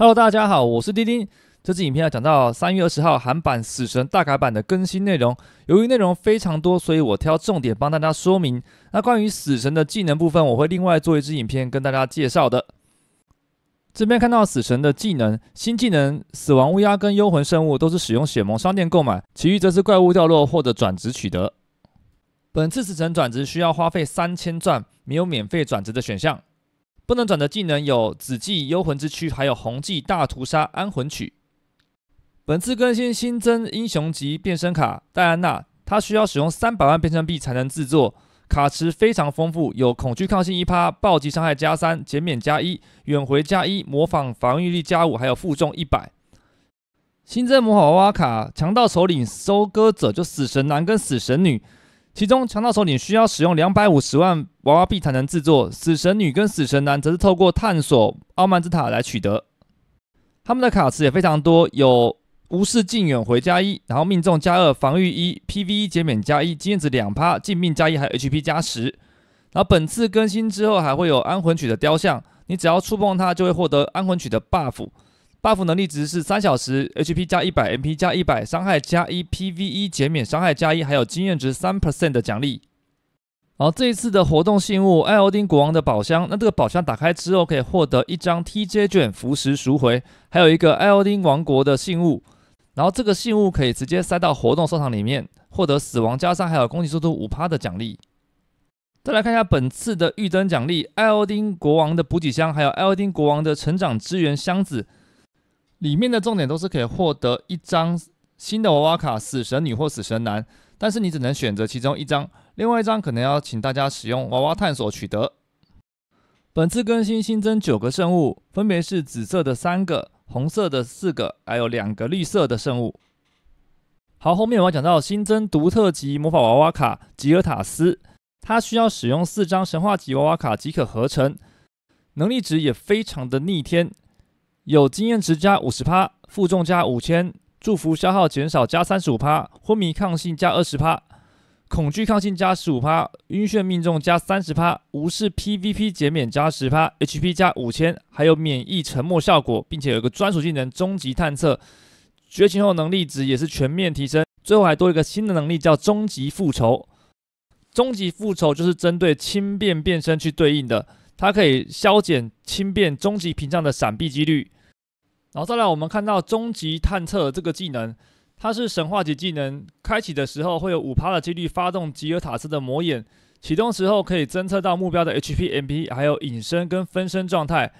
Hello，大家好，我是丁丁。这支影片要讲到三月二十号韩版死神大改版的更新内容。由于内容非常多，所以我挑重点帮大家说明。那关于死神的技能部分，我会另外做一支影片跟大家介绍的。这边看到死神的技能，新技能死亡乌鸦跟幽魂圣物都是使用血盟商店购买，其余则是怪物掉落或者转职取得。本次死神转职需要花费三千钻，没有免费转职的选项。不能转的技能有紫寂幽魂之躯，还有红寂大屠杀安魂曲。本次更新新增英雄级变身卡戴安娜，它需要使用三百万变身币才能制作。卡池非常丰富，有恐惧抗性一趴，暴击伤害加三，减免加一，远回加一，模仿防御力加五，还有负重一百。新增魔法娃娃卡，强盗首领收割者，就死神男跟死神女。其中强盗首领需要使用两百五十万娃娃币才能制作，死神女跟死神男则是透过探索傲慢之塔来取得。他们的卡池也非常多，有无视近远回加一，然后命中加二，防御一，PVE 减免加一，经验值两趴，近命加一，还有 HP 加十。然后本次更新之后还会有安魂曲的雕像，你只要触碰它就会获得安魂曲的 buff。，buff 能力值是三小时，HP 加一百，MP 加一百，伤害加一，PV e 减免伤害加一，还有经验值三 percent 的奖励。然后这一次的活动信物艾欧丁国王的宝箱，那这个宝箱打开之后可以获得一张 TJ 卷，符石赎回，还有一个艾欧丁王国的信物。然后这个信物可以直接塞到活动收藏里面，获得死亡加上还有攻击速度五趴的奖励。再来看一下本次的预增奖励，艾欧丁国王的补给箱，还有艾欧丁国王的成长支援箱子。里面的重点都是可以获得一张新的娃娃卡，死神女或死神男，但是你只能选择其中一张，另外一张可能要请大家使用娃娃探索取得。本次更新新增九个圣物，分别是紫色的三个，红色的四个，还有两个绿色的圣物。好，后面我要讲到新增独特级魔法娃娃卡吉尔塔斯，它需要使用四张神话级娃娃卡即可合成，能力值也非常的逆天。有经验值加五十趴，负重加五千，祝福消耗减少加三十五趴，昏迷抗性加二十趴，恐惧抗性加十五趴，晕眩命中加三十趴，无视 PVP 减免加十趴，HP 加五千，还有免疫沉默效果，并且有个专属技能终极探测。觉醒后能力值也是全面提升，最后还多一个新的能力叫终极复仇。终极复仇就是针对轻便变身去对应的，它可以削减轻便终极屏障的闪避几率。然后再来，我们看到终极探测这个技能，它是神话级技能，开启的时候会有五趴的几率发动吉尔塔斯的魔眼，启动时候可以侦测到目标的 HP、MP，还有隐身跟分身状态。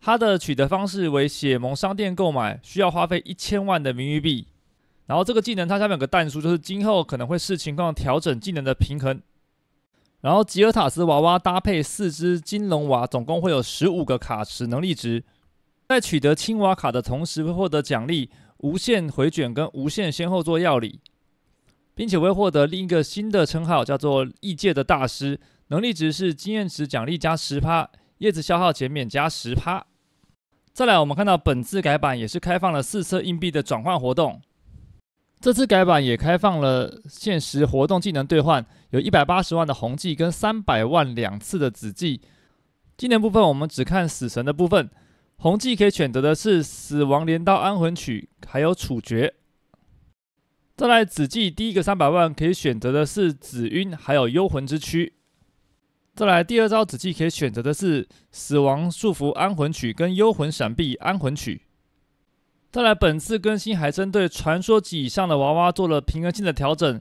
它的取得方式为血盟商店购买，需要花费一千万的名誉币。然后这个技能它下面有个弹出，就是今后可能会视情况调整技能的平衡。然后吉尔塔斯娃娃搭配四只金龙娃，总共会有十五个卡池能力值。在取得青蛙卡的同时，会获得奖励：无限回卷跟无限先后做药理，并且会获得另一个新的称号，叫做异界的大师。能力值是经验值奖励加十趴，叶子消耗减免加十趴。再来，我们看到本次改版也是开放了四色硬币的转换活动。这次改版也开放了限时活动技能兑换，有一百八十万的红记跟三百万两次的紫记。技能部分，我们只看死神的部分。红祭可以选择的是死亡镰刀、安魂曲，还有处决。再来紫祭第一个三百万可以选择的是紫晕，还有幽魂之躯。再来第二招紫祭可以选择的是死亡束缚、安魂曲跟幽魂闪避、安魂曲。再来本次更新还针对传说级以上的娃娃做了平衡性的调整。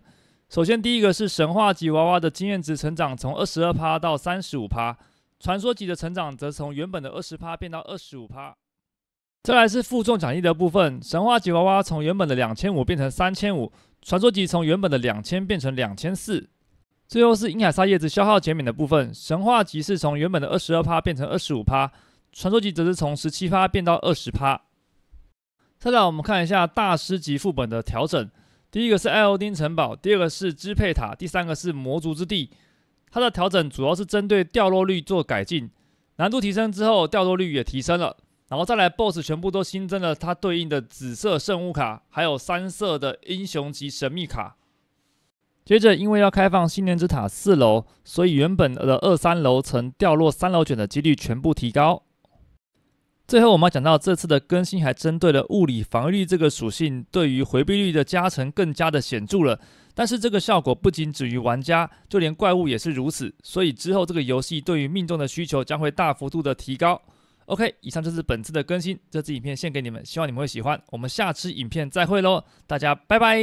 首先第一个是神话级娃娃的经验值成长从二十二趴到三十五趴。传说级的成长则从原本的二十趴变到二十五趴，再来是负重奖励的部分，神话级娃娃从原本的两千五变成三千五，传说级从原本的两千变成两千四，最后是银海沙叶子消耗减免的部分，神话级是从原本的二十二趴变成二十五趴，传说级则是从十七趴变到二十趴。再来我们看一下大师级副本的调整，第一个是艾欧丁城堡，第二个是支配塔，第三个是魔族之地。它的调整主要是针对掉落率做改进，难度提升之后掉落率也提升了，然后再来 BOSS 全部都新增了它对应的紫色圣物卡，还有三色的英雄级神秘卡。接着，因为要开放信念之塔四楼，所以原本的二三楼层掉落三楼卷的几率全部提高。最后，我们要讲到这次的更新还针对了物理防御力这个属性，对于回避率的加成更加的显著了。但是这个效果不仅止于玩家，就连怪物也是如此。所以之后这个游戏对于命中的需求将会大幅度的提高。OK，以上就是本次的更新，这支影片献给你们，希望你们会喜欢。我们下次影片再会喽，大家拜拜。